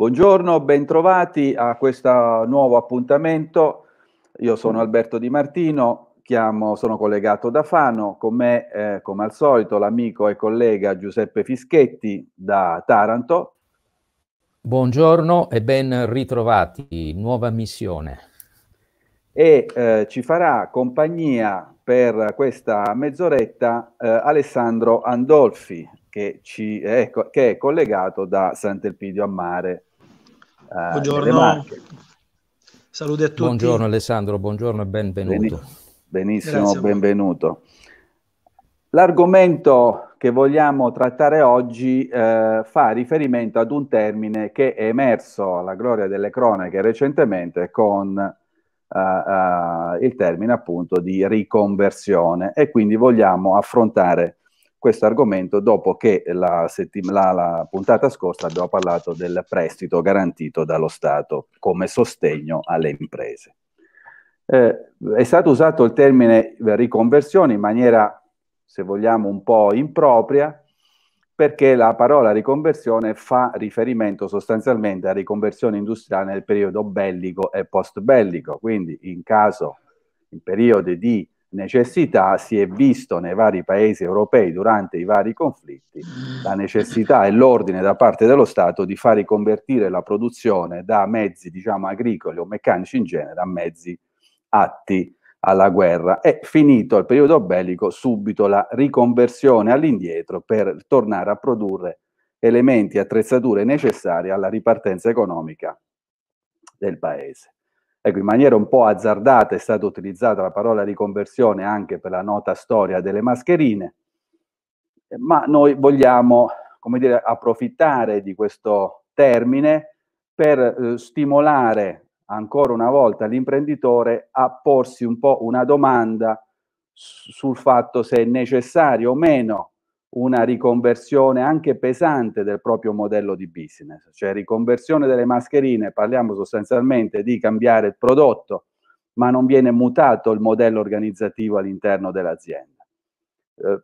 Buongiorno, bentrovati a questo nuovo appuntamento. Io sono Alberto Di Martino, chiamo, sono collegato da Fano, con me eh, come al solito l'amico e collega Giuseppe Fischetti da Taranto. Buongiorno e ben ritrovati, nuova missione. E eh, ci farà compagnia per questa mezz'oretta eh, Alessandro Andolfi, che, ci, eh, ecco, che, è collegato da Sant'Elpidio a Mare Uh, buongiorno. Saluti a tutti. Buongiorno Alessandro, buongiorno e benvenuto. Benissimo, Grazie benvenuto. L'argomento che vogliamo trattare oggi eh, fa riferimento ad un termine che è emerso alla gloria delle cronache recentemente con eh, eh, il termine appunto di riconversione e quindi vogliamo affrontare questo argomento dopo che la, settim- la, la, puntata scorsa abbiamo parlato del prestito garantito dallo Stato come sostegno alle imprese. Eh, è stato usato il termine riconversione in maniera, se vogliamo, un po' impropria, perché la parola riconversione fa riferimento sostanzialmente a riconversione industriale nel periodo bellico e post bellico, quindi in caso, in periodi di necessità, si è visto nei vari paesi europei durante i vari conflitti, la necessità e l'ordine da parte dello Stato di far riconvertire la produzione da mezzi diciamo, agricoli o meccanici in genere a mezzi atti alla guerra e finito il periodo bellico subito la riconversione all'indietro per tornare a produrre elementi e attrezzature necessarie alla ripartenza economica del paese. Ecco, in maniera un po' azzardata è stata utilizzata la parola riconversione anche per la nota storia delle mascherine, ma noi vogliamo, come dire, approfittare di questo termine per eh, stimolare ancora una volta l'imprenditore a porsi un po' una domanda sul fatto se è necessario o meno una riconversione anche pesante del proprio modello di business, cioè riconversione delle mascherine, parliamo sostanzialmente di cambiare il prodotto, ma non viene mutato il modello organizzativo all'interno dell'azienda. Eh,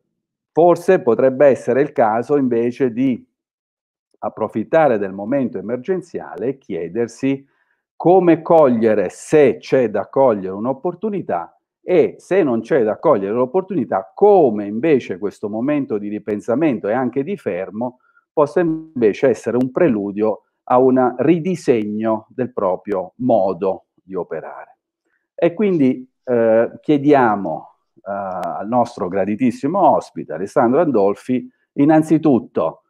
forse potrebbe essere il caso invece di approfittare del momento emergenziale e chiedersi come cogliere, se c'è da cogliere un'opportunità, e se non c'è da cogliere l'opportunità, come invece questo momento di ripensamento e anche di fermo possa invece essere un preludio a un ridisegno del proprio modo di operare. E quindi eh, chiediamo eh, al nostro graditissimo ospite Alessandro Andolfi innanzitutto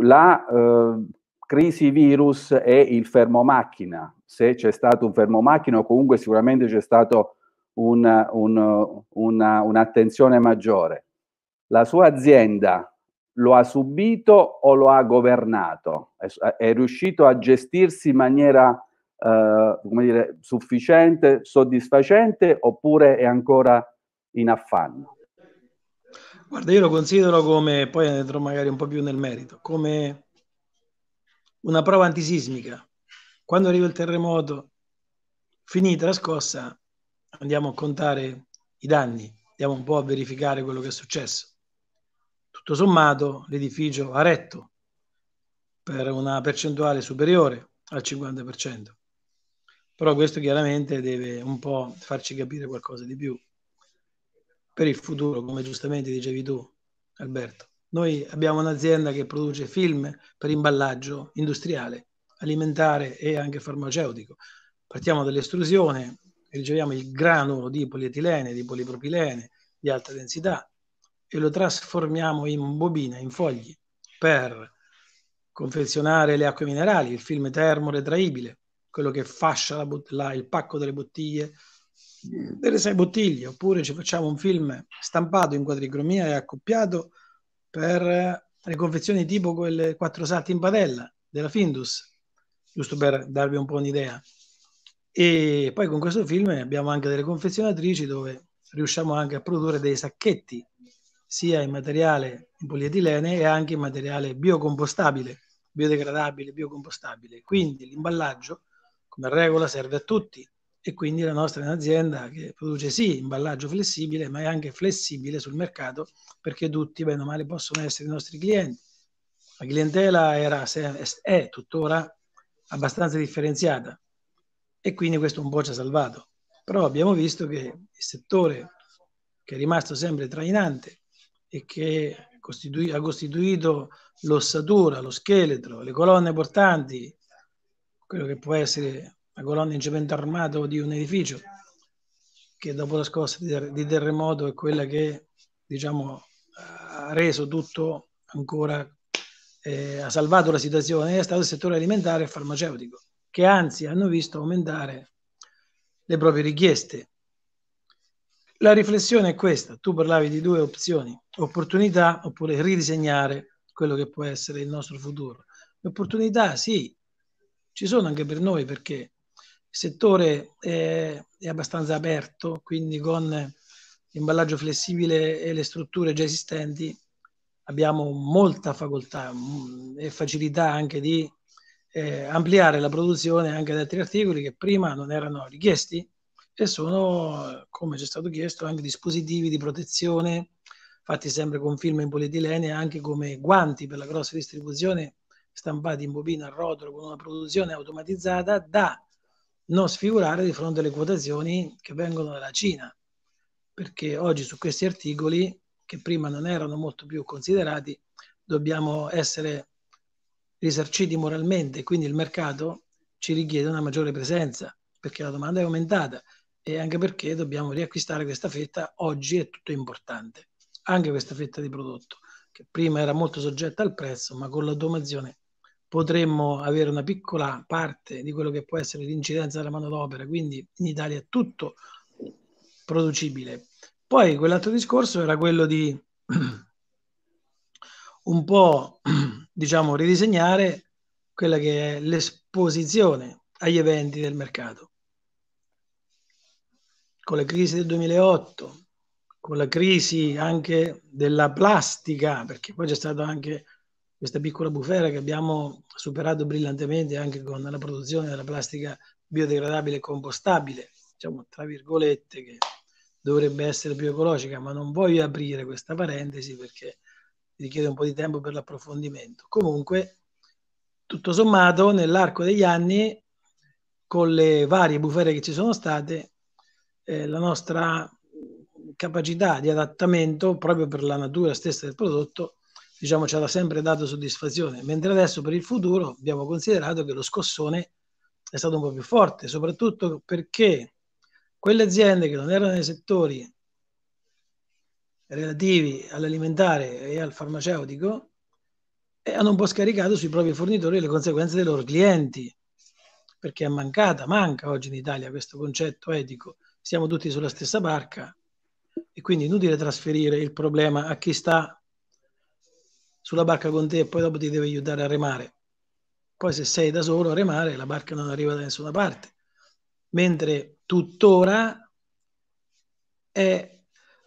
la eh, crisi virus e il fermo macchina, se c'è stato un fermo macchina o comunque sicuramente c'è stato un, un, una, un'attenzione maggiore. La sua azienda lo ha subito o lo ha governato? È, è riuscito a gestirsi in maniera eh, come dire, sufficiente, soddisfacente oppure è ancora in affanno? Guarda, io lo considero come, poi entro magari un po' più nel merito, come una prova antisismica. Quando arriva il terremoto, finita la scossa, andiamo a contare i danni, andiamo un po' a verificare quello che è successo. Tutto sommato l'edificio ha retto per una percentuale superiore al 50%, però questo chiaramente deve un po' farci capire qualcosa di più per il futuro, come giustamente dicevi tu, Alberto. Noi abbiamo un'azienda che produce film per imballaggio industriale, alimentare e anche farmaceutico. Partiamo dall'estrusione, riceviamo il granulo di polietilene, di polipropilene di alta densità e lo trasformiamo in bobina, in fogli, per confezionare le acque minerali, il film termoretraibile, quello che fascia la bot- la, il pacco delle bottiglie, delle sei bottiglie, oppure ci facciamo un film stampato in quadricromia e accoppiato per le confezioni tipo quelle quattro salti in padella della Findus, giusto per darvi un po' un'idea e poi con questo film abbiamo anche delle confezionatrici dove riusciamo anche a produrre dei sacchetti sia in materiale in polietilene e anche in materiale biocompostabile, biodegradabile, biocompostabile. Quindi l'imballaggio, come regola, serve a tutti e quindi la nostra è un'azienda che produce sì imballaggio flessibile, ma è anche flessibile sul mercato perché tutti, bene o male, possono essere i nostri clienti. La clientela era, è tuttora abbastanza differenziata e quindi questo un po' ci ha salvato. Però abbiamo visto che il settore che è rimasto sempre trainante e che costitu- ha costituito l'ossatura, lo scheletro, le colonne portanti, quello che può essere la colonna in cemento armato di un edificio, che dopo la scossa di, ter- di terremoto è quella che diciamo, ha reso tutto ancora, eh, ha salvato la situazione, è stato il settore alimentare e farmaceutico che anzi hanno visto aumentare le proprie richieste. La riflessione è questa, tu parlavi di due opzioni, opportunità oppure ridisegnare quello che può essere il nostro futuro. Le opportunità sì, ci sono anche per noi perché il settore è, è abbastanza aperto, quindi con l'imballaggio flessibile e le strutture già esistenti abbiamo molta facoltà mm, e facilità anche di eh, ampliare la produzione anche ad altri articoli che prima non erano richiesti e sono, come ci è stato chiesto, anche dispositivi di protezione fatti sempre con film in polietilene, anche come guanti per la grossa distribuzione stampati in bobina a rotolo con una produzione automatizzata da non sfigurare di fronte alle quotazioni che vengono dalla Cina, perché oggi su questi articoli, che prima non erano molto più considerati, dobbiamo essere risarciti moralmente, quindi il mercato ci richiede una maggiore presenza perché la domanda è aumentata e anche perché dobbiamo riacquistare questa fetta, oggi è tutto importante, anche questa fetta di prodotto che prima era molto soggetta al prezzo, ma con l'automazione potremmo avere una piccola parte di quello che può essere l'incidenza della manodopera, quindi in Italia è tutto producibile. Poi quell'altro discorso era quello di un po' diciamo, ridisegnare quella che è l'esposizione agli eventi del mercato. Con la crisi del 2008, con la crisi anche della plastica, perché poi c'è stata anche questa piccola bufera che abbiamo superato brillantemente anche con la produzione della plastica biodegradabile e compostabile, diciamo tra virgolette, che dovrebbe essere più ecologica, ma non voglio aprire questa parentesi perché richiede un po' di tempo per l'approfondimento. Comunque, tutto sommato, nell'arco degli anni, con le varie bufere che ci sono state, eh, la nostra capacità di adattamento proprio per la natura stessa del prodotto diciamo ci ha sempre dato soddisfazione mentre adesso per il futuro abbiamo considerato che lo scossone è stato un po' più forte soprattutto perché quelle aziende che non erano nei settori relativi all'alimentare e al farmaceutico e hanno un po' scaricato sui propri fornitori le conseguenze dei loro clienti, perché è mancata, manca oggi in Italia questo concetto etico, siamo tutti sulla stessa barca e quindi è inutile trasferire il problema a chi sta sulla barca con te e poi dopo ti deve aiutare a remare. Poi se sei da solo a remare la barca non arriva da nessuna parte, mentre tuttora è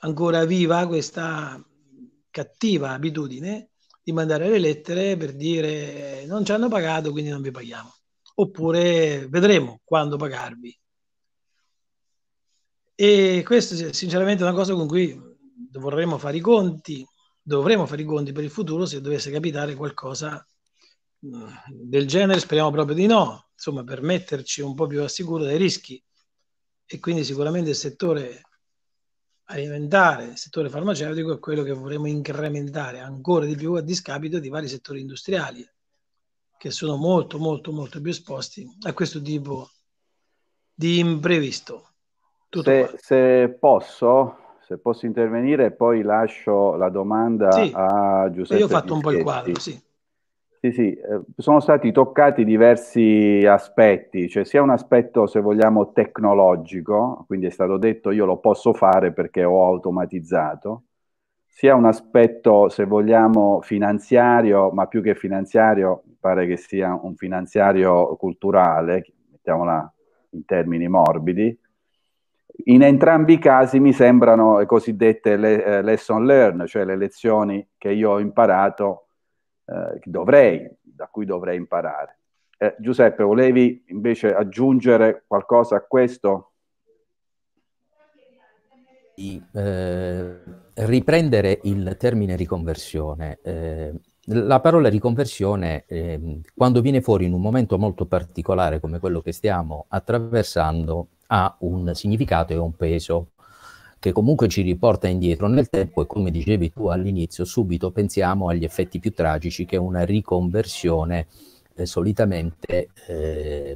ancora viva questa cattiva abitudine di mandare le lettere per dire non ci hanno pagato, quindi non vi paghiamo. Oppure vedremo quando pagarvi. E questa sinceramente una cosa con cui vorremmo fare i conti, dovremo fare i conti per il futuro se dovesse capitare qualcosa mm, del genere, speriamo proprio di no, insomma per metterci un po' più al sicuro dai rischi. E quindi sicuramente il settore alimentare, il settore farmaceutico è quello che vorremmo incrementare ancora di più a discapito di vari settori industriali che sono molto molto molto più esposti a questo tipo di imprevisto. Se, se, posso, se posso intervenire, poi lascio la domanda sì, a Giuseppe. Io ho fatto Fischetti. un po' il quadro, sì. Sì, sì, eh, sono stati toccati diversi aspetti, cioè sia un aspetto, se vogliamo, tecnologico, quindi è stato detto io lo posso fare perché ho automatizzato, sia un aspetto, se vogliamo, finanziario, ma più che finanziario, pare che sia un finanziario culturale, mettiamola in termini morbidi. In entrambi i casi mi sembrano le cosiddette le, eh, lesson learned, cioè le lezioni che io ho imparato eh, dovrei, da cui dovrei imparare. Eh, Giuseppe, volevi invece aggiungere qualcosa a questo? eh, riprendere il termine riconversione. Eh, la parola riconversione, eh, quando viene fuori in un momento molto particolare come quello che stiamo attraversando, ha un significato e un peso che comunque ci riporta indietro nel tempo e come dicevi tu all'inizio, subito pensiamo agli effetti più tragici che una riconversione eh, solitamente eh,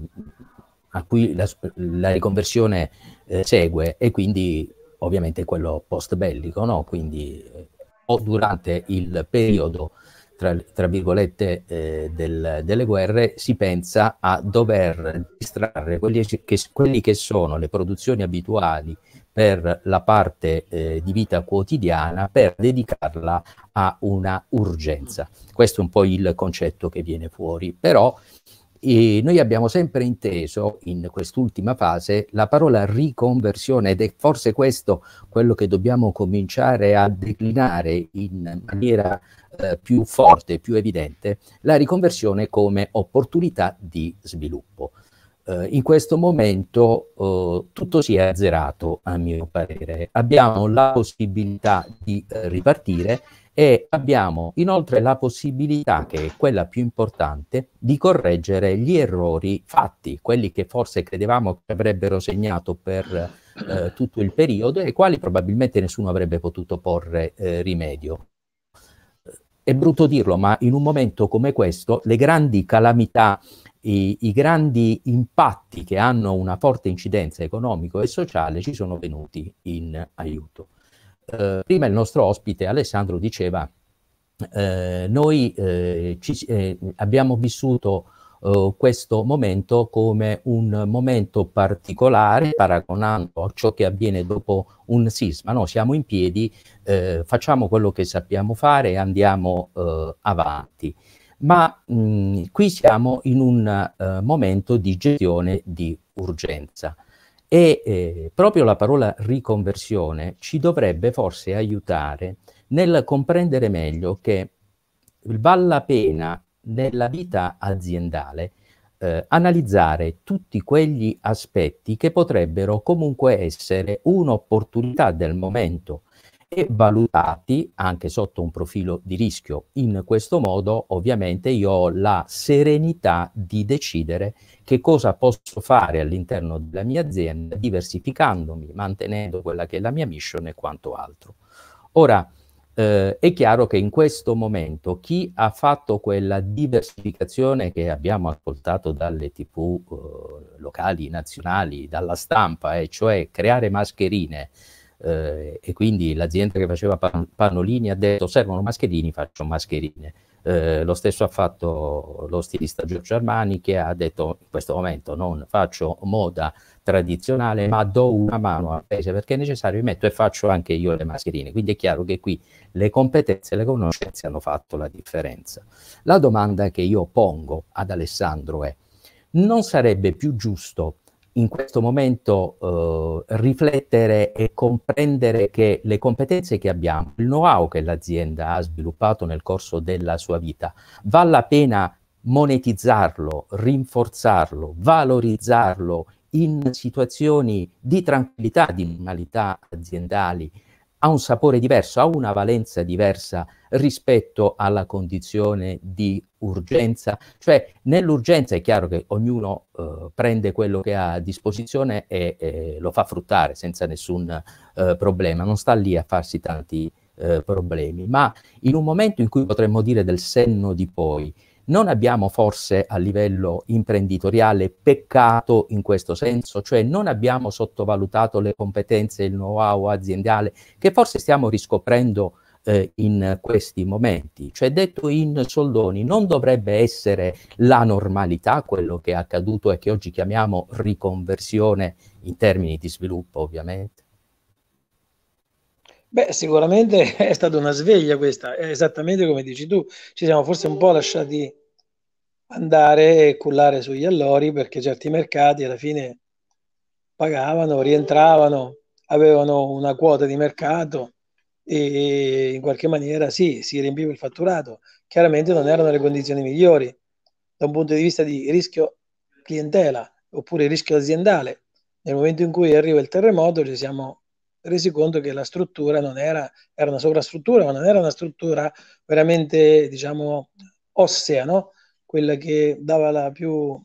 a cui la, la riconversione eh, segue e quindi ovviamente quello post bellico, no? quindi eh, o durante il periodo tra, tra virgolette, eh, del, delle guerre, si pensa a dover distrarre quelli che, quelli che sono le produzioni abituali per la parte eh, di vita quotidiana per dedicarla a una urgenza. Questo è un po' il concetto che viene fuori, però eh, noi abbiamo sempre inteso in quest'ultima fase la parola riconversione ed è forse questo quello che dobbiamo cominciare a declinare in maniera eh, più forte, più evidente, la riconversione come opportunità di sviluppo. Eh, in questo momento eh, tutto si è azzerato, a mio parere. Abbiamo la possibilità di eh, ripartire e abbiamo inoltre la possibilità, che è quella più importante, di correggere gli errori fatti, quelli che forse credevamo che avrebbero segnato per eh, tutto il periodo e ai quali probabilmente nessuno avrebbe potuto porre eh, rimedio è brutto dirlo, ma in un momento come questo le grandi calamità, i, i, grandi impatti che hanno una forte incidenza economico e sociale ci sono venuti in aiuto. Eh, prima il nostro ospite Alessandro diceva, eh, noi eh, ci, eh, abbiamo vissuto eh, questo momento come un momento particolare paragonando a ciò che avviene dopo un sisma. No, siamo in piedi, eh, facciamo quello che sappiamo fare e andiamo eh, avanti. Ma mh, mm, qui siamo in un uh, momento di gestione di urgenza e eh, proprio la parola riconversione ci dovrebbe forse aiutare nel comprendere meglio che vale la pena nella vita aziendale eh, analizzare tutti quegli aspetti che potrebbero comunque essere un'opportunità del momento e valutati anche sotto un profilo di rischio. In questo modo ovviamente io ho la serenità di decidere che cosa posso fare all'interno della mia azienda diversificandomi, mantenendo quella che è la mia mission e quanto altro. Ora, eh, è chiaro che in questo momento chi ha fatto quella diversificazione che abbiamo ascoltato dalle tv eh, locali, nazionali, dalla stampa, e eh, cioè creare mascherine, eh, e quindi l'azienda che faceva pan- pannolini ha detto servono mascherini, faccio mascherine eh, lo stesso ha fatto lo stilista Giorgio Armani che ha detto in questo momento non faccio moda tradizionale ma do una mano al paese perché è necessario, mi metto e faccio anche io le mascherine. Quindi è chiaro che qui le competenze e le conoscenze hanno fatto la differenza. La domanda che io pongo ad Alessandro è non sarebbe più giusto in questo momento eh, riflettere e comprendere che le competenze che abbiamo, il know-how che l'azienda ha sviluppato nel corso della sua vita, vale la pena monetizzarlo, rinforzarlo, valorizzarlo in situazioni di tranquillità, di normalità aziendali, ha un sapore diverso, ha una valenza diversa rispetto alla condizione di urgenza. Cioè nell'urgenza è chiaro che ognuno eh, prende quello che ha a disposizione e, e lo fa fruttare senza nessun eh, problema, non sta lì a farsi tanti eh, problemi, ma in un momento in cui potremmo dire del senno di poi, non abbiamo forse a livello imprenditoriale peccato in questo senso, cioè non abbiamo sottovalutato le competenze e il know-how aziendale che forse stiamo riscoprendo eh, in questi momenti. Cioè detto in soldoni, non dovrebbe essere la normalità quello che è accaduto e che oggi chiamiamo riconversione in termini di sviluppo ovviamente? Beh, sicuramente è stata una sveglia questa, è esattamente come dici tu, ci siamo forse un po' lasciati andare e cullare sugli allori perché certi mercati alla fine pagavano, rientravano, avevano una quota di mercato e in qualche maniera sì, si riempiva il fatturato. Chiaramente non erano le condizioni migliori da un punto di vista di rischio clientela oppure rischio aziendale. Nel momento in cui arriva il terremoto ci siamo resi conto che la struttura non era, era una sovrastruttura, ma non era una struttura veramente, diciamo, ossea, no? quella che dava la, più,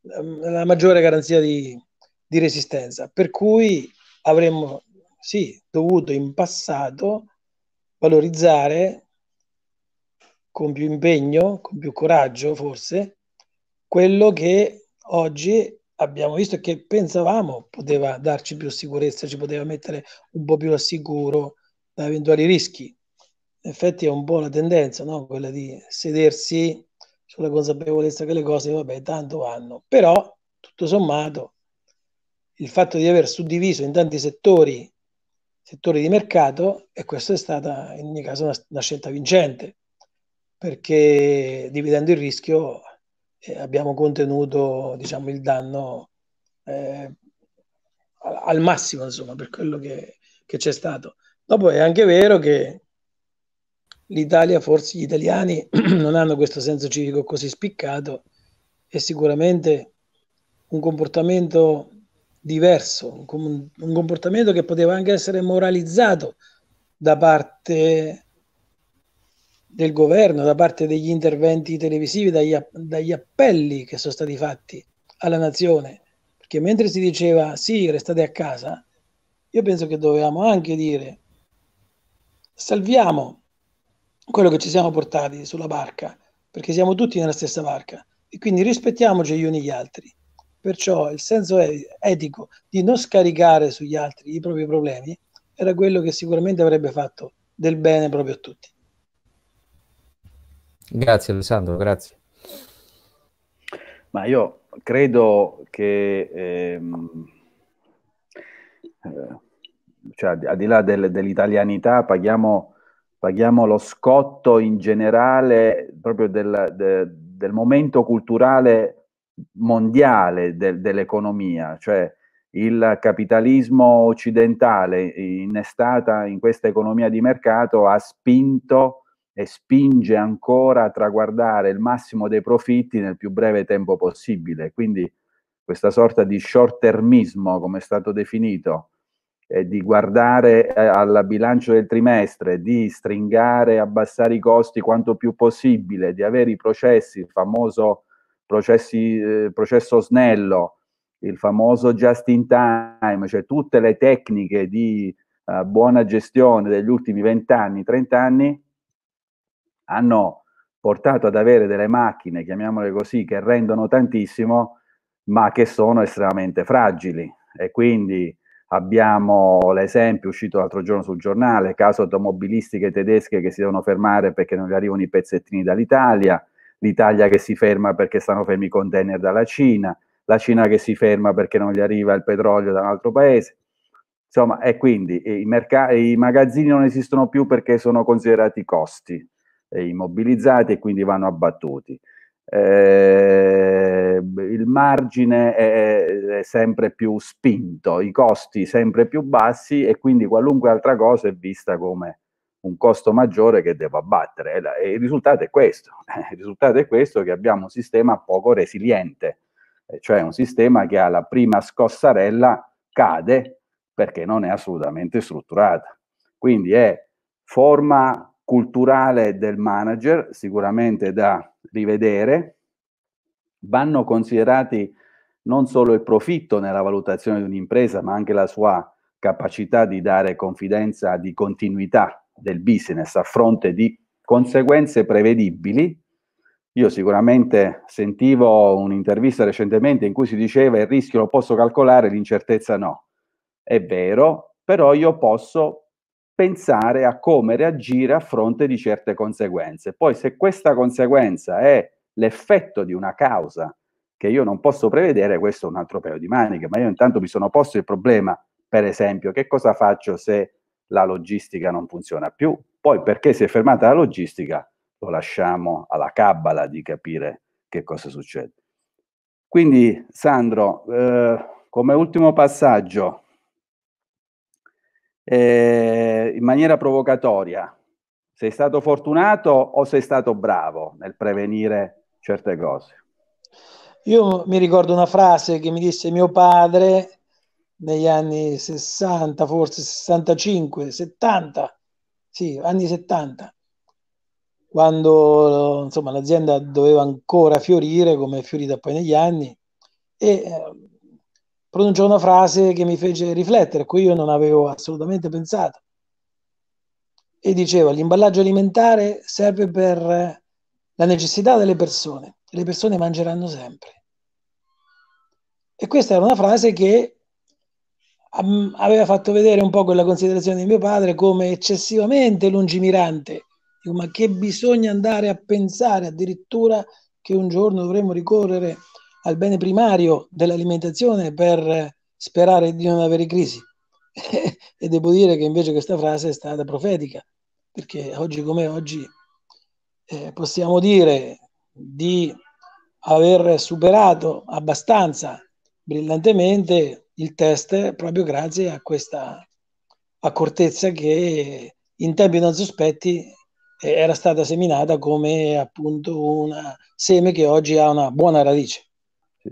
la maggiore garanzia di, di resistenza. Per cui avremmo sì, dovuto in passato valorizzare con più impegno, con più coraggio forse, quello che oggi abbiamo visto e che pensavamo poteva darci più sicurezza, ci poteva mettere un po' più al sicuro da eventuali rischi. In effetti è un po' la tendenza, no? quella di sedersi sulla consapevolezza che le cose, vabbè, tanto vanno. Però, tutto sommato, il fatto di aver suddiviso in tanti settori settori di mercato e questa è stata in ogni caso una, una scelta vincente perché dividendo il rischio eh, abbiamo contenuto diciamo, il danno eh, al massimo insomma, per quello che, che c'è stato. Dopo è anche vero che l'Italia, forse gli italiani non hanno questo senso civico così spiccato e sicuramente un comportamento diverso, un, comportamento che poteva anche essere moralizzato da parte del governo, da parte degli interventi televisivi, dagli, dagli appelli che sono stati fatti alla nazione. Perché mentre si diceva sì, restate a casa, io penso che dovevamo anche dire salviamo quello che ci siamo portati sulla barca, perché siamo tutti nella stessa barca e quindi rispettiamoci gli uni gli altri. Perciò il senso etico di non scaricare sugli altri i propri problemi era quello che sicuramente avrebbe fatto del bene proprio a tutti. Grazie Alessandro, grazie. Ma io credo che, ehm, eh, cioè, al di là del, dell'italianità, paghiamo, paghiamo, lo scotto in generale proprio del, de, del momento culturale mondiale de, dell'economia, cioè il capitalismo occidentale innestata in questa economia di mercato ha spinto e spinge ancora a traguardare il massimo dei profitti nel più breve tempo possibile. Quindi questa sorta di short termismo, come è stato definito, eh, di guardare eh, al bilancio del trimestre, di stringare, e abbassare i costi quanto più possibile, di avere i processi, il famoso processi, eh, processo snello, il famoso just in time, cioè tutte le tecniche di eh, buona gestione degli ultimi 20 anni, 30 anni, hanno portato ad avere delle macchine, chiamiamole così, che rendono tantissimo, ma che sono estremamente fragili. E quindi abbiamo l'esempio uscito l'altro giorno sul giornale, caso automobilistiche tedesche che si devono fermare perché non gli arrivano i pezzettini dall'Italia, l'Italia che si ferma perché stanno fermi i container dalla Cina, la Cina che si ferma perché non gli arriva il petrolio da un altro paese. Insomma, e quindi i, merc- i magazzini non esistono più perché sono considerati costi eh, immobilizzati e quindi vanno abbattuti. Eh, il margine è, è, sempre più spinto, i costi sempre più bassi e quindi qualunque altra cosa è vista come un costo maggiore che devo abbattere. E, la, e il risultato è questo, il risultato è questo che abbiamo un sistema poco resiliente, cioè un sistema che alla prima scossarella cade perché non è assolutamente strutturata. Quindi è forma culturale del manager, sicuramente da rivedere, vanno considerati non solo il profitto nella valutazione di un'impresa, ma anche la sua capacità di dare confidenza di continuità del business a fronte di conseguenze prevedibili. Io sicuramente sentivo un'intervista recentemente in cui si diceva il rischio lo posso calcolare, l'incertezza no. È vero, però io posso pensare a come reagire a fronte di certe conseguenze. Poi se questa conseguenza è l'effetto di una causa che io non posso prevedere, questo è un altro paio di maniche, ma io intanto mi sono posto il problema, per esempio, che cosa faccio se la logistica non funziona più. Poi perché si è fermata la logistica lo lasciamo alla cabala di capire che cosa succede. Quindi Sandro, eh, come ultimo passaggio, eh, in maniera provocatoria, sei stato fortunato o sei stato bravo nel prevenire certe cose? Io mi ricordo una frase che mi disse mio padre negli anni 60, forse 65, 70, sì, anni 70, quando insomma, l'azienda doveva ancora fiorire come è fiorita poi negli anni e eh, pronunciò una frase che mi fece riflettere, a cui io non avevo assolutamente pensato. E diceva, l'imballaggio alimentare serve per la necessità delle persone, le persone mangeranno sempre. E questa era una frase che aveva fatto vedere un po' quella considerazione di mio padre come eccessivamente lungimirante, ma che bisogna andare a pensare addirittura che un giorno dovremmo ricorrere al bene primario dell'alimentazione per sperare di non avere crisi. e devo dire che invece questa frase è stata profetica, perché oggi come oggi eh, possiamo dire di aver superato abbastanza brillantemente il test proprio grazie a questa accortezza che in tempi non sospetti eh, era stata seminata come appunto un seme che oggi ha una buona radice.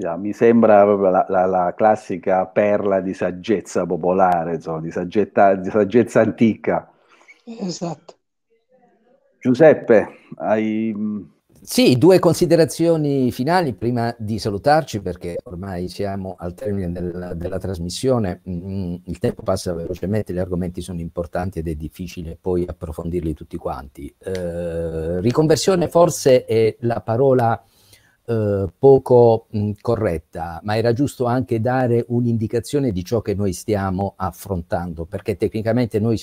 Ah, mi sembra proprio la, la, la classica perla di saggezza popolare, insomma, di, saggetta, di saggezza antica. Esatto. Giuseppe, hai mm, sì, due considerazioni finali prima di salutarci perché ormai siamo al termine della, della trasmissione, mm, il tempo passa velocemente, gli argomenti sono importanti ed è difficile poi approfondirli tutti quanti. Eh, riconversione forse è la parola eh, poco mh, mm, corretta, ma era giusto anche dare un'indicazione di ciò che noi stiamo affrontando perché tecnicamente noi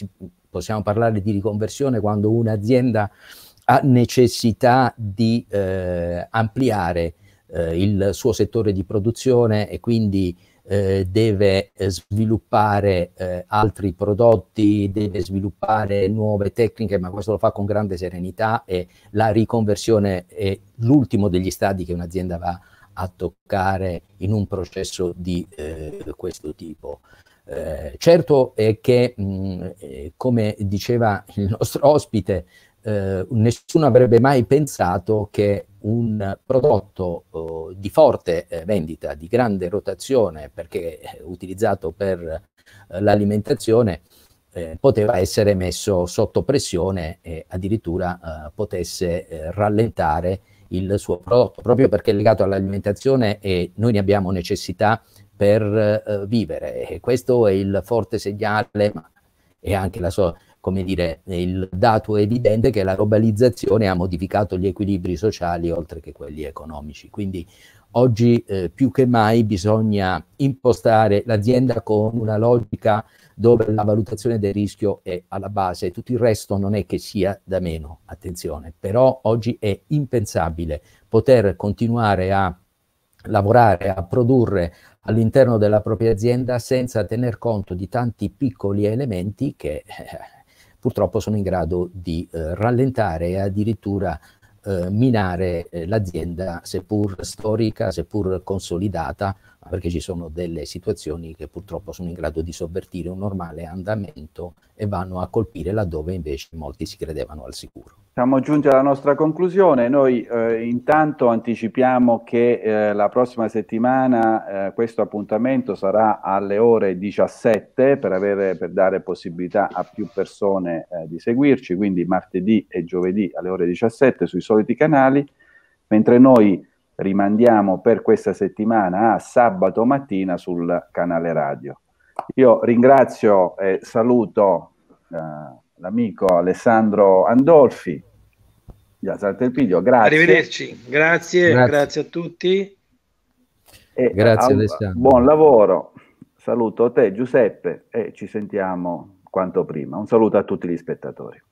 possiamo parlare di riconversione quando un'azienda ha necessità di eh, ampliare eh, il suo settore di produzione e quindi eh, deve eh, sviluppare eh, altri prodotti, deve sviluppare nuove tecniche, ma questo lo fa con grande serenità e la riconversione è l'ultimo degli stadi che un'azienda va a toccare in un processo di eh, questo tipo. Eh, certo è che, mh, mm, come diceva il nostro ospite, eh, nessuno avrebbe mai pensato che un prodotto eh, di forte eh, vendita, di grande rotazione, perché utilizzato per eh, l'alimentazione, eh, poteva essere messo sotto pressione e addirittura potesse rallentare il suo prodotto, proprio perché è legato all'alimentazione e noi ne abbiamo necessità per eh, vivere. E questo è il forte segnale, ma è anche la sua come dire, il dato evidente che la globalizzazione ha modificato gli equilibri sociali oltre che quelli economici. Quindi oggi eh, più che mai bisogna impostare l'azienda con una logica dove la valutazione del rischio è alla base, tutto il resto non è che sia da meno, attenzione, però oggi è impensabile poter continuare a lavorare, a produrre all'interno della propria azienda senza tener conto di tanti piccoli elementi che eh, purtroppo sono in grado di eh, rallentare e addirittura eh, minare eh, l'azienda, seppur storica, seppur consolidata, Ah, perché ci sono delle situazioni che purtroppo sono in grado di sovvertire un normale andamento e vanno a colpire laddove invece molti si credevano al sicuro. Siamo giunti alla nostra conclusione, noi eh, intanto anticipiamo che eh, la prossima settimana eh, questo appuntamento sarà alle ore 17 per, avere, per dare possibilità a più persone eh, di seguirci, quindi martedì e giovedì alle ore 17 sui soliti canali, mentre noi rimandiamo per questa settimana a sabato mattina sul canale radio. Io ringrazio e saluto eh, l'amico Alessandro Andolfi di Asalto del Piglio, grazie. Arrivederci, grazie, grazie, grazie a tutti. E grazie Alessandro. Buon lavoro, saluto te Giuseppe e ci sentiamo quanto prima. Un saluto a tutti gli spettatori.